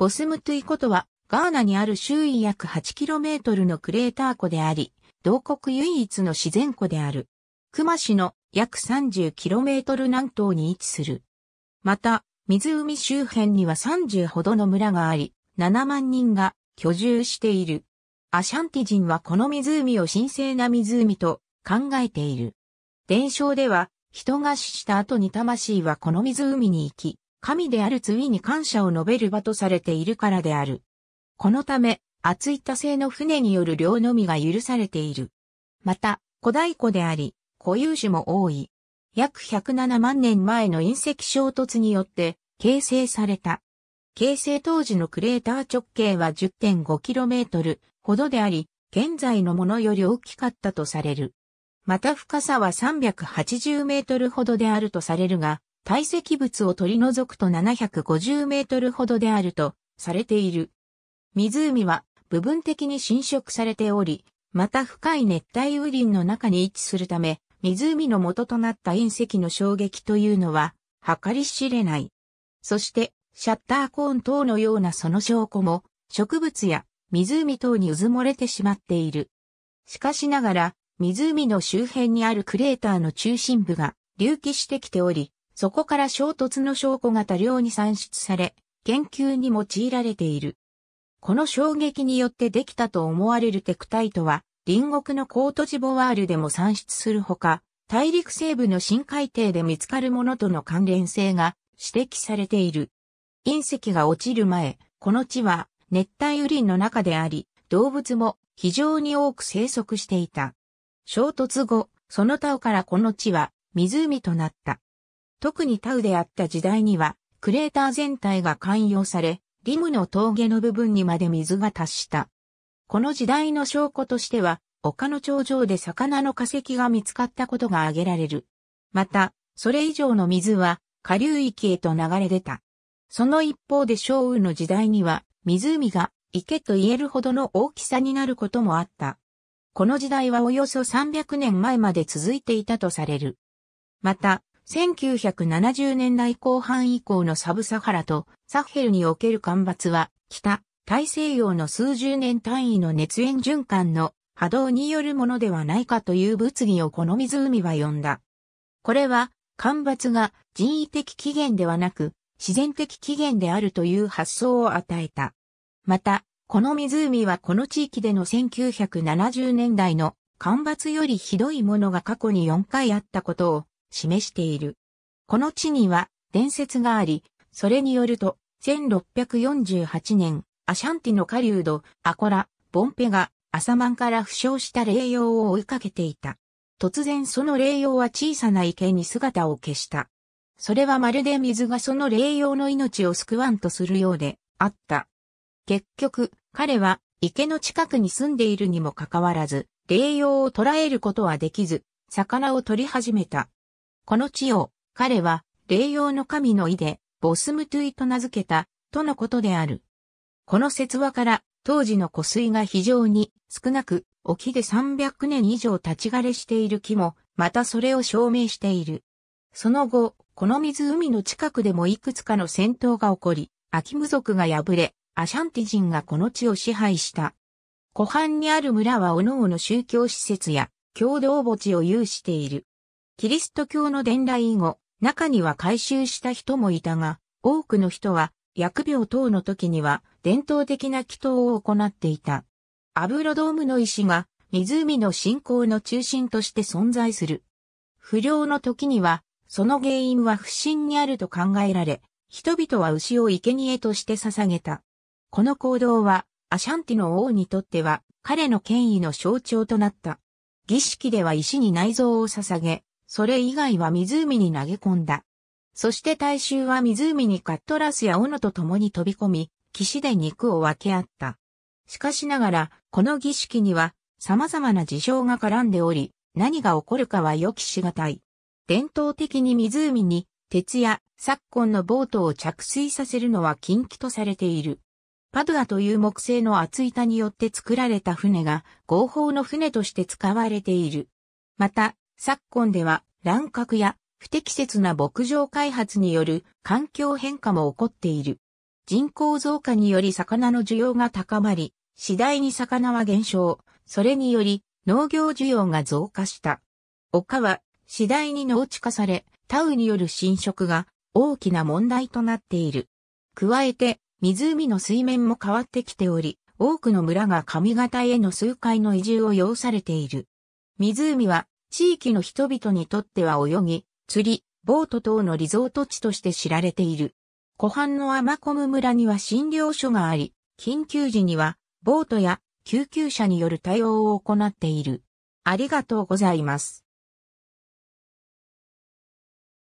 ボスムトゥイ湖とは、ガーナにある周囲約 8km のクレーター湖であり、同国唯一の自然湖である。熊市の約 30km 南東に位置する。また、湖周辺には30ほどの村があり、7万人が居住している。アシャンティ人はこの湖を神聖な湖と考えている。伝承では、人が死した後に魂はこの湖に行き、神である罪に感謝を述べる場とされているからである。このため、厚い多製の船による漁のみが許されている。また、古代湖であり、固有種も多い。約107万年前の隕石衝突によって形成された。形成当時のクレーター直径は 10.5km ほどであり、現在のものより大きかったとされる。また深さは380メートルほどであるとされるが、堆積物を取り除くと750メートルほどであるとされている。湖は部分的に侵食されており、また深い熱帯雨林の中に位置するため、湖の元となった隕石の衝撃というのは、計り知れない。そして、シャッターコーン等のようなその証拠も、植物や湖等にうずもれてしまっている。しかしながら、湖の周辺にあるクレーターの中心部が隆起してきており、そこから衝突の証拠が多量に算出され、研究に用いられている。この衝撃によってできたと思われるテクタイトは、隣国のコートジボワールでも算出するほか、大陸西部の深海底で見つかるものとの関連性が指摘されている。隕石が落ちる前、この地は熱帯雨林の中であり、動物も非常に多く生息していた。衝突後、その他からこの地は湖となった。特にタウであった時代には、クレーター全体が寛容され、リムの峠の部分にまで水が達した。この時代の証拠としては、丘の頂上で魚の化石が見つかったことが挙げられる。また、それ以上の水は下流域へと流れ出た。その一方で小雨の時代には、湖が池と言えるほどの大きさになることもあった。この時代はおよそ300年前まで続いていたとされる。また、1970年代後半以降のサブサハラとサヘルにおける干ばつは、北、大西洋の数十年単位の熱源循環の波動によるものではないかという物議をこの湖は呼んだ。これは、干ばつが人為的起源ではなく、自然的起源であるという発想を与えた。また、この湖はこの地域での1970年代の干ばつよりひどいものが過去に4回あったことを示している。この地には伝説があり、それによると、1648年、アシャンティのカリード、アコラ、ボンペが、アサマンから負傷した霊妖を追いかけていた。突然その霊妖は小さな池に姿を消した。それはまるで水がその霊妖の命を救わんとするようであった。結局、彼は池の近くに住んでいるにもかかわらず、霊妖を捕らえることはできず、魚を取り始めた。この地を彼は霊用の神の意でボスムトゥイと名付けたとのことである。この説話から当時の湖水が非常に少なく沖で300年以上立ち枯れしている木もまたそれを証明している。その後、この湖の近くでもいくつかの戦闘が起こり、アキム族が敗れ、アシャンティ人がこの地を支配した。湖畔にある村は各々宗教施設や共同墓地を有している。キリスト教の伝来以後、中には改宗した人もいたが、多くの人は、疫病等の時には、伝統的な祈祷を行っていた。アブロドームの石が、湖の信仰の中心として存在する。不良の時には、その原因は不信にあると考えられ、人々は牛を生贄として捧げた。この行動は、アシャンティの王にとっては、彼の権威の象徴となった。儀式では石に内臓を捧げ、それ以外は湖に投げ込んだ。そして大衆は湖にカットラスや斧と共に飛び込み、岸で肉を分け合った。しかしながら、この儀式には様々な事象が絡んでおり、何が起こるかは予期しがたい。伝統的に湖に鉄や昨今のボートを着水させるのは禁忌とされている。パドゥアという木製の厚板によって作られた船が合法の船として使われている。また、昨今では乱獲や不適切な牧場開発による環境変化も起こっている。人口増加により魚の需要が高まり、次第に魚は減少、それにより農業需要が増加した。丘は次第に農地化され、タウによる侵食が大きな問題となっている。加えて、湖の水面も変わってきており、多くの村が上方への数回の移住を要されている。湖は地域の人々にとっては泳ぎ、釣り、ボート等のリゾート地として知られている。湖畔のアマコム村には診療所があり、緊急時にはボートや救急車による対応を行っている。ありがとうございます。